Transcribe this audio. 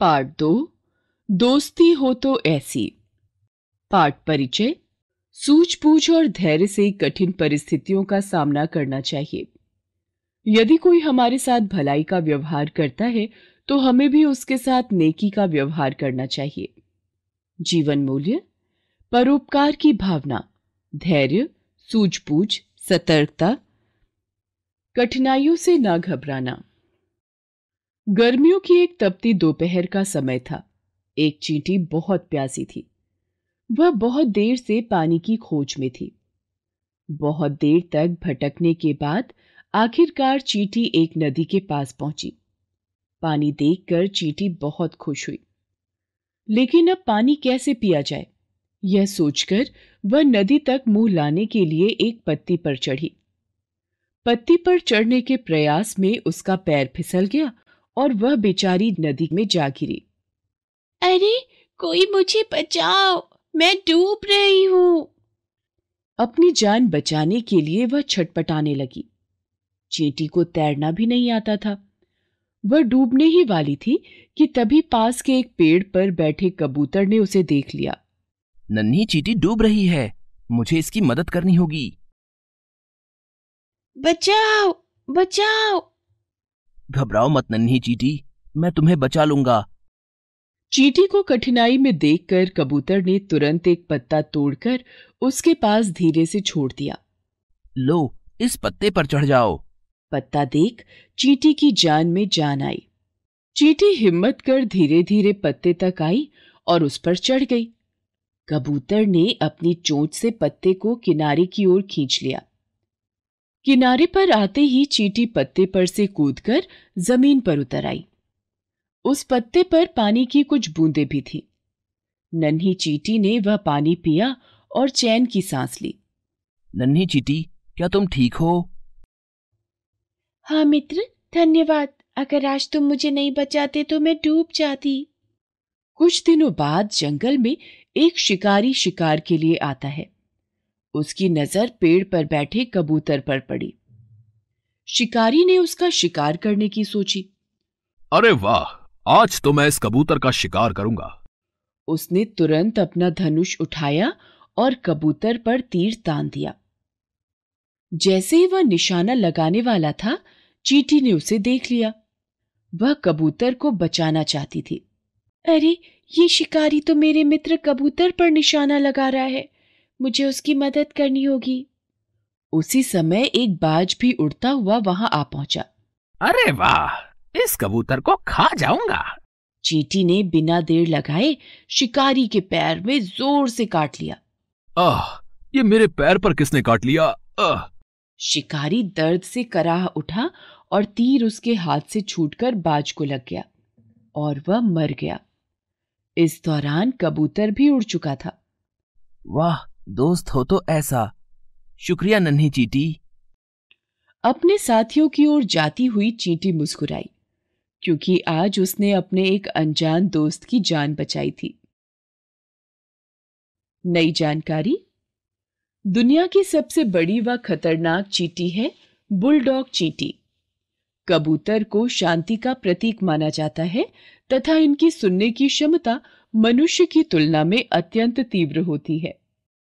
पाठ दो दोस्ती हो तो ऐसी पाठ परिचय सूझबूझ और धैर्य से कठिन परिस्थितियों का सामना करना चाहिए यदि कोई हमारे साथ भलाई का व्यवहार करता है तो हमें भी उसके साथ नेकी का व्यवहार करना चाहिए जीवन मूल्य परोपकार की भावना धैर्य सूझबूझ सतर्कता कठिनाइयों से ना घबराना गर्मियों की एक तपती दोपहर का समय था एक चींटी बहुत प्यासी थी वह बहुत देर से पानी की खोज में थी बहुत देर तक भटकने के बाद आखिरकार चींटी एक नदी के पास पहुंची पानी देखकर चींटी बहुत खुश हुई लेकिन अब पानी कैसे पिया जाए यह सोचकर वह नदी तक मुंह लाने के लिए एक पत्ती पर चढ़ी पत्ती पर चढ़ने के प्रयास में उसका पैर फिसल गया और वह बेचारी नदी में जा गिरी अरे कोई मुझे बचाओ मैं डूब रही हूँ अपनी जान बचाने के लिए वह छटपटाने लगी चींटी को तैरना भी नहीं आता था वह डूबने ही वाली थी कि तभी पास के एक पेड़ पर बैठे कबूतर ने उसे देख लिया नन्ही चींटी डूब रही है मुझे इसकी मदद करनी होगी बचाओ बचाओ घबराओ मत नन्ही चीटी मैं तुम्हें बचा लूंगा चीटी को कठिनाई में देखकर कबूतर ने तुरंत एक पत्ता तोड़कर उसके पास धीरे से छोड़ दिया लो इस पत्ते पर चढ़ जाओ पत्ता देख चीटी की जान में जान आई चीटी हिम्मत कर धीरे धीरे पत्ते तक आई और उस पर चढ़ गई कबूतर ने अपनी चोट से पत्ते को किनारे की ओर खींच लिया किनारे पर आते ही चीटी पत्ते पर से कूदकर जमीन पर उतर आई उस पत्ते पर पानी की कुछ बूंदे भी थी नन्ही चीटी ने वह पानी पिया और चैन की सांस ली नन्ही चीटी क्या तुम ठीक हो हाँ मित्र धन्यवाद अगर आज तुम मुझे नहीं बचाते तो मैं डूब जाती कुछ दिनों बाद जंगल में एक शिकारी शिकार के लिए आता है उसकी नजर पेड़ पर बैठे कबूतर पर पड़ी शिकारी ने उसका शिकार करने की सोची अरे वाह आज तो मैं इस कबूतर का शिकार करूंगा उसने तुरंत अपना धनुष उठाया और कबूतर पर तीर तान दिया जैसे ही वह निशाना लगाने वाला था चीटी ने उसे देख लिया वह कबूतर को बचाना चाहती थी अरे ये शिकारी तो मेरे मित्र कबूतर पर निशाना लगा रहा है मुझे उसकी मदद करनी होगी उसी समय एक बाज भी उड़ता हुआ वहां आ पहुंचा अरे वाह इस कबूतर को खा जाऊंगा चीटी ने बिना देर लगाए शिकारी के पैर में जोर से काट लिया आह ये मेरे पैर पर किसने काट लिया आह शिकारी दर्द से कराह उठा और तीर उसके हाथ से छूटकर बाज को लग गया और वह मर गया इस दौरान कबूतर भी उड़ चुका था वाह दोस्त हो तो ऐसा शुक्रिया नन्ही चीटी अपने साथियों की ओर जाती हुई चींटी मुस्कुराई क्योंकि आज उसने अपने एक अनजान दोस्त की जान बचाई थी नई जानकारी दुनिया की सबसे बड़ी व खतरनाक चीटी है बुलडॉग चीटी कबूतर को शांति का प्रतीक माना जाता है तथा इनकी सुनने की क्षमता मनुष्य की तुलना में अत्यंत तीव्र होती है